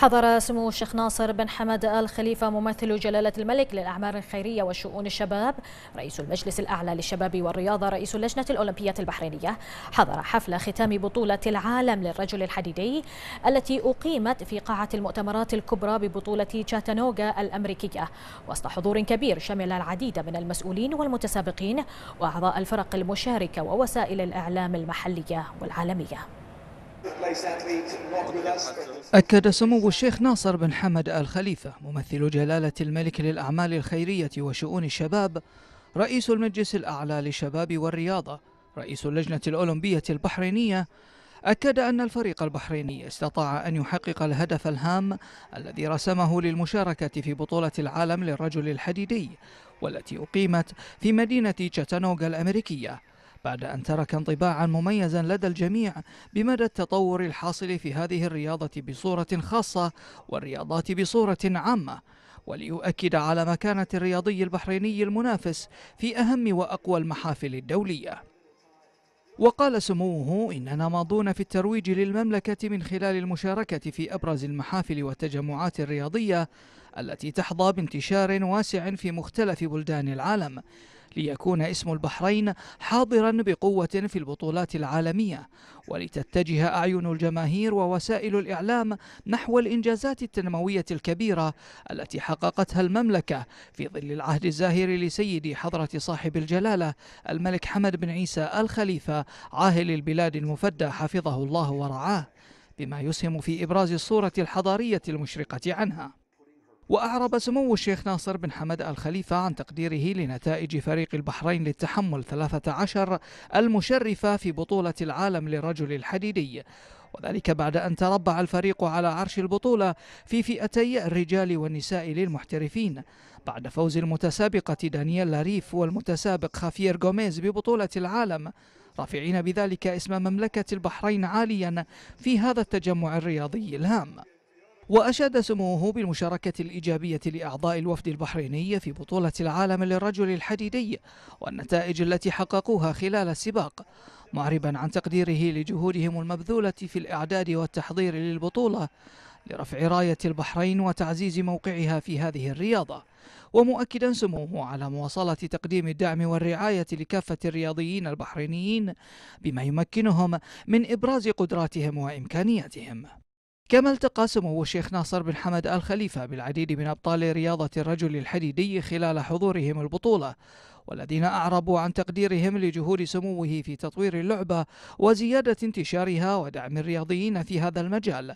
حضر سمو الشيخ ناصر بن حمد آل خليفة ممثل جلالة الملك للأعمار الخيرية وشؤون الشباب رئيس المجلس الأعلى للشباب والرياضة رئيس اللجنة الأولمبية البحرينية حضر حفل ختام بطولة العالم للرجل الحديدي التي أقيمت في قاعة المؤتمرات الكبرى ببطولة تشاتانوغا الأمريكية وسط حضور كبير شمل العديد من المسؤولين والمتسابقين وأعضاء الفرق المشاركة ووسائل الإعلام المحلية والعالمية أكد سمو الشيخ ناصر بن حمد آل خليفة ممثل جلالة الملك للأعمال الخيرية وشؤون الشباب رئيس المجلس الأعلى للشباب والرياضة رئيس اللجنة الأولمبية البحرينية أكد أن الفريق البحريني استطاع أن يحقق الهدف الهام الذي رسمه للمشاركة في بطولة العالم للرجل الحديدي والتي أقيمت في مدينة تشاتانوغا الأمريكية بعد أن ترك انطباعا مميزا لدى الجميع بمدى التطور الحاصل في هذه الرياضة بصورة خاصة والرياضات بصورة عامة وليؤكد على مكانة الرياضي البحريني المنافس في أهم وأقوى المحافل الدولية وقال سموه إننا ماضون في الترويج للمملكة من خلال المشاركة في أبرز المحافل والتجمعات الرياضية التي تحظى بانتشار واسع في مختلف بلدان العالم ليكون اسم البحرين حاضرا بقوة في البطولات العالمية ولتتجه أعين الجماهير ووسائل الإعلام نحو الإنجازات التنموية الكبيرة التي حققتها المملكة في ظل العهد الزاهر لسيد حضرة صاحب الجلالة الملك حمد بن عيسى الخليفة عاهل البلاد المفدى حفظه الله ورعاه بما يسهم في إبراز الصورة الحضارية المشرقة عنها وأعرب سمو الشيخ ناصر بن حمد الخليفة عن تقديره لنتائج فريق البحرين للتحمل 13 المشرفة في بطولة العالم للرجل الحديدي وذلك بعد أن تربع الفريق على عرش البطولة في فئتي الرجال والنساء للمحترفين بعد فوز المتسابقة دانيال لاريف والمتسابق خافير غوميز ببطولة العالم رافعين بذلك اسم مملكة البحرين عاليا في هذا التجمع الرياضي الهام وأشاد سموه بالمشاركة الإيجابية لأعضاء الوفد البحريني في بطولة العالم للرجل الحديدي والنتائج التي حققوها خلال السباق معربا عن تقديره لجهودهم المبذولة في الإعداد والتحضير للبطولة لرفع راية البحرين وتعزيز موقعها في هذه الرياضة ومؤكدا سموه على مواصلة تقديم الدعم والرعاية لكافة الرياضيين البحرينيين بما يمكنهم من إبراز قدراتهم وإمكانياتهم كما التقى سمو الشيخ ناصر بن حمد آل خليفة بالعديد من أبطال رياضة الرجل الحديدي خلال حضورهم البطولة والذين أعربوا عن تقديرهم لجهود سموه في تطوير اللعبة وزيادة انتشارها ودعم الرياضيين في هذا المجال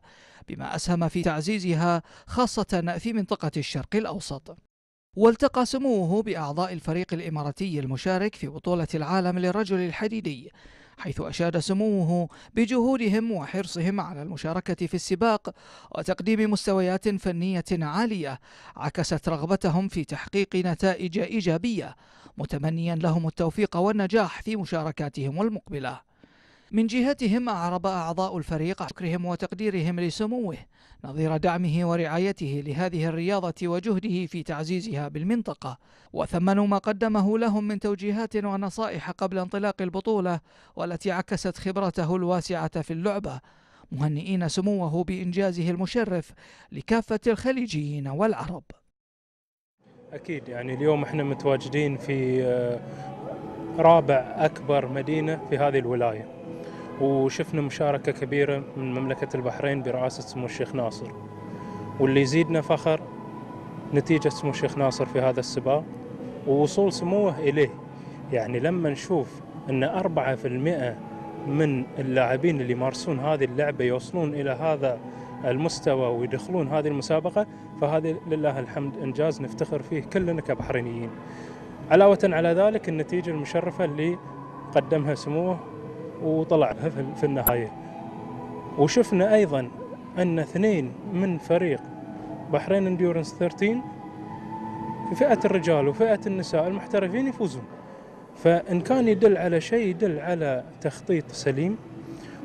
بما أسهم في تعزيزها خاصة في منطقة الشرق الأوسط والتقى سموه بأعضاء الفريق الإماراتي المشارك في بطولة العالم للرجل الحديدي حيث أشاد سموه بجهودهم وحرصهم على المشاركة في السباق وتقديم مستويات فنية عالية عكست رغبتهم في تحقيق نتائج إيجابية متمنيا لهم التوفيق والنجاح في مشاركاتهم المقبله من جهتهم أعرب أعضاء الفريق عن شكرهم وتقديرهم لسموه نظير دعمه ورعايته لهذه الرياضة وجهده في تعزيزها بالمنطقة وثمنوا ما قدمه لهم من توجيهات ونصائح قبل انطلاق البطولة والتي عكست خبرته الواسعة في اللعبة مهنئين سموه بإنجازه المشرف لكافة الخليجيين والعرب أكيد يعني اليوم احنا متواجدين في آه، رابع أكبر مدينة في هذه الولاية وشفنا مشاركة كبيرة من مملكة البحرين برئاسة سمو الشيخ ناصر واللي يزيدنا فخر نتيجة سمو الشيخ ناصر في هذا السباق ووصول سموه إليه يعني لما نشوف أن 4% من اللاعبين اللي يمارسون هذه اللعبة يوصلون إلى هذا المستوى ويدخلون هذه المسابقة فهذا لله الحمد إنجاز نفتخر فيه كلنا كبحرينيين علاوة على ذلك النتيجة المشرفة اللي قدمها سموه وطلع في النهاية وشفنا أيضا أن اثنين من فريق بحرين انديورنس 13 في فئة الرجال وفئة النساء المحترفين يفوزون فإن كان يدل على شيء يدل على تخطيط سليم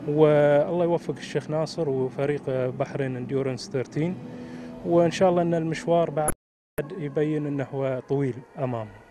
والله يوفق الشيخ ناصر وفريق بحرين انديورنس 13 وإن شاء الله أن المشوار بعد يبين أنه هو طويل أمامه